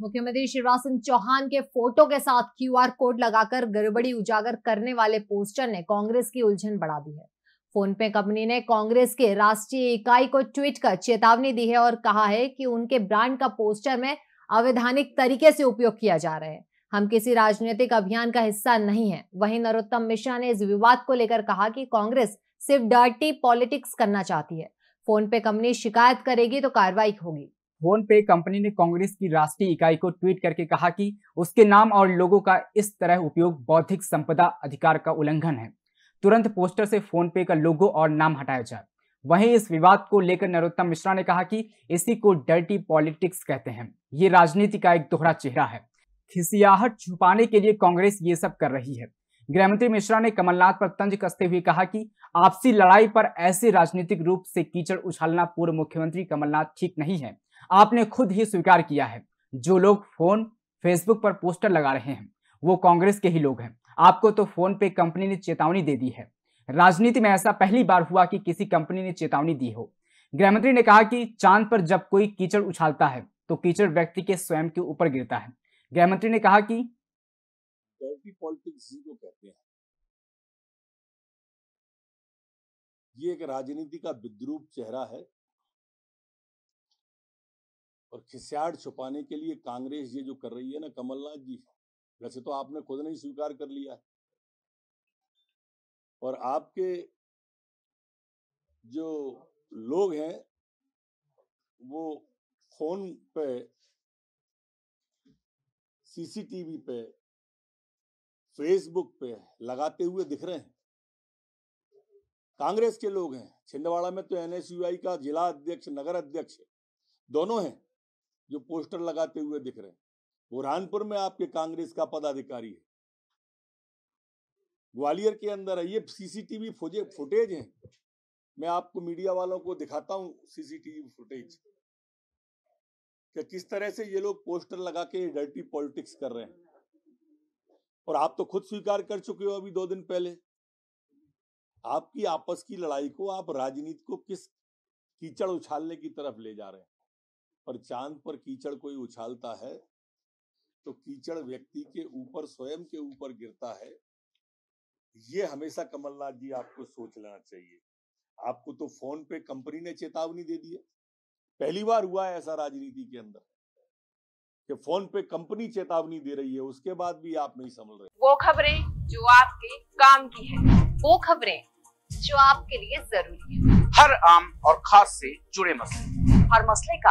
मुख्यमंत्री शिवराज सिंह चौहान के फोटो के साथ क्यूआर कोड लगाकर गड़बड़ी उजागर करने वाले पोस्टर ने कांग्रेस की उलझन बढ़ा दी है फोन पे कंपनी ने कांग्रेस के राष्ट्रीय इकाई को ट्वीट कर चेतावनी दी है और कहा है कि उनके ब्रांड का पोस्टर में अवैधानिक तरीके से उपयोग किया जा रहा है हम किसी राजनीतिक अभियान का हिस्सा नहीं है वहीं नरोत्तम मिश्रा ने इस विवाद को लेकर कहा कि कांग्रेस सिर्फ डर्टी पॉलिटिक्स करना चाहती है फोन पे कंपनी शिकायत करेगी तो कार्रवाई होगी फोन पे कंपनी ने कांग्रेस की राष्ट्रीय इकाई को ट्वीट करके कहा कि उसके नाम और लोगों का इस तरह उपयोग बौद्धिक संपदा अधिकार का उल्लंघन है तुरंत पोस्टर से फोन पे का लोगो और नाम हटाया जाए वहीं इस विवाद को लेकर नरोत्तम मिश्रा ने कहा कि इसी को डर्टी पॉलिटिक्स कहते हैं ये राजनीति का एक दोहरा चेहरा है खिसियाहट छुपाने के लिए कांग्रेस ये सब कर रही है गृहमंत्री मिश्रा ने कमलनाथ पर तंज कसते हुए कहा कि आपसी लड़ाई पर ऐसे राजनीतिक रूप से कीचड़ उछालना पूर्व मुख्यमंत्री कमलनाथ ठीक नहीं है आपने खुद ही स्वीकार किया है जो लोग फोन फेसबुक पर पोस्टर लगा रहे हैं वो कांग्रेस के ही लोग हैं आपको तो फोन पे कंपनी ने चेतावनी दे दी है राजनीति में ऐसा पहली बार हुआ कि किसी कंपनी ने चेतावनी दी हो गृहमंत्री ने कहा कि चांद पर जब कोई कीचड़ उछालता है तो कीचड़ व्यक्ति के स्वयं के ऊपर गिरता है गृहमंत्री ने कहा कि ये एक राजनीति का विद्रूप चेहरा है और खिसियाड़ छुपाने के लिए कांग्रेस ये जो कर रही है ना कमलनाथ जी वैसे तो आपने खुद नहीं स्वीकार कर लिया है और आपके जो लोग हैं वो फोन पे सीसीटीवी पे फेसबुक पे लगाते हुए दिख रहे हैं कांग्रेस के लोग हैं छिंदवाड़ा में तो एनएसयूआई का जिला अध्यक्ष नगर अध्यक्ष दोनों हैं जो पोस्टर लगाते हुए दिख रहे हैं बुरहानपुर में आपके कांग्रेस का पदाधिकारी है ग्वालियर के अंदर है ये सीसीटीवी फुटेज है मैं आपको मीडिया वालों को दिखाता हूँ सीसीटीवी फुटेज कि किस तरह से ये लोग पोस्टर लगा के डर्टी पॉलिटिक्स कर रहे हैं और आप तो खुद स्वीकार कर चुके हो अभी दो दिन पहले आपकी आपस की लड़ाई को आप राजनीति को किस कीचड़ उछालने की तरफ ले जा रहे हैं पर चांद पर कीचड़ कोई उछालता है तो कीचड़ व्यक्ति के ऊपर स्वयं के ऊपर गिरता है ये हमेशा कमलनाथ जी आपको सोच लेना चाहिए आपको तो फोन पे कंपनी ने चेतावनी दे दी है पहली बार हुआ है ऐसा राजनीति के अंदर कि फोन पे कंपनी चेतावनी दे रही है उसके बाद भी आप नहीं संभल रहे वो खबरें जो आपके काम की है वो खबरें जो आपके लिए जरूरी है हर आम और खास से जुड़े मसले हर मसले का